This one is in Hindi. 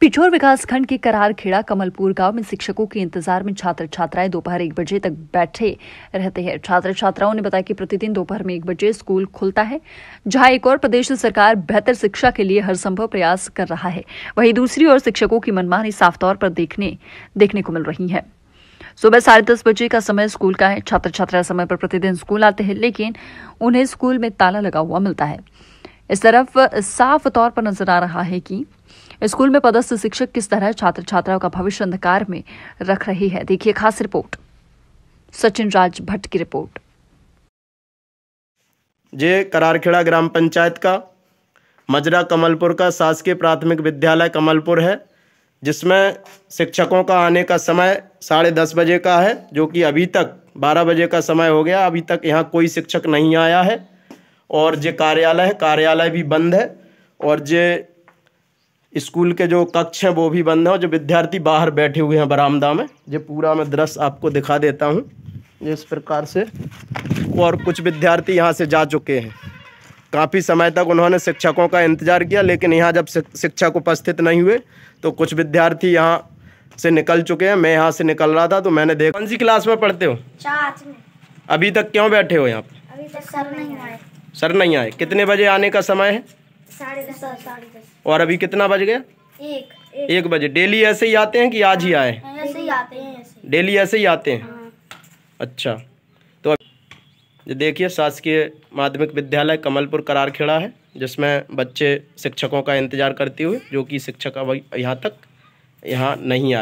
पिछोर विकासखंड के करारखेड़ा कमलपुर गांव में शिक्षकों के इंतजार में छात्र छात्राएं दोपहर एक बजे तक बैठे रहते हैं छात्र छात्राओं ने बताया कि प्रतिदिन दोपहर में एक बजे स्कूल खुलता है जहां एक और प्रदेश सरकार बेहतर शिक्षा के लिए हर संभव प्रयास कर रहा है वहीं दूसरी ओर शिक्षकों की मनमानी साफ तौर पर देखने देखने को मिल रही है सुबह साढ़े दस बजे का समय स्कूल का है छात्र छात्रा समय पर प्रतिदिन स्कूल आते हैं लेकिन उन्हें स्कूल में ताला लगा हुआ मिलता है इस तरफ साफ तौर पर नजर आ रहा है कि स्कूल में पदस्थ शिक्षक किस तरह छात्र छात्राओं का भविष्य अंधकार में रख रही है देखिए खास रिपोर्ट सचिन राज भट्ट की रिपोर्ट जे करारखेड़ा ग्राम पंचायत का मजरा कमलपुर का शासकीय प्राथमिक विद्यालय कमलपुर है जिसमें शिक्षकों का आने का समय साढ़े दस बजे का है जो कि अभी तक बारह बजे का समय हो गया अभी तक यहाँ कोई शिक्षक नहीं आया है और जे कार्यालय है कार्यालय भी बंद है और जे स्कूल के जो कक्ष हैं वो भी बंद हैं और जो विद्यार्थी बाहर बैठे हुए हैं बरामदा में ये पूरा मैं दृश्य आपको दिखा देता हूँ इस प्रकार से और कुछ विद्यार्थी यहाँ से जा चुके हैं काफ़ी समय तक उन्होंने शिक्षकों का इंतज़ार किया लेकिन यहाँ जब शिक्षक उपस्थित नहीं हुए तो कुछ विद्यार्थी यहाँ से निकल चुके हैं मैं यहाँ से निकल रहा था तो मैंने देखा कौन सी क्लास में पढ़ते हो अभी तक क्यों बैठे हो यहाँ पर सर नहीं आए सर नहीं आए कितने बजे आने का समय है और अभी कितना बज गया एक एक, एक बजे डेली ऐसे ही आते हैं कि आज ही आए हाँ, ऐसे ही आते हैं डेली ऐसे ही आते हैं हाँ। अच्छा तो देखिए शासकीय माध्यमिक विद्यालय कमलपुर करारखेड़ा है जिसमें बच्चे शिक्षकों का इंतज़ार करते हुए जो कि शिक्षक अब यहाँ तक यहाँ नहीं आए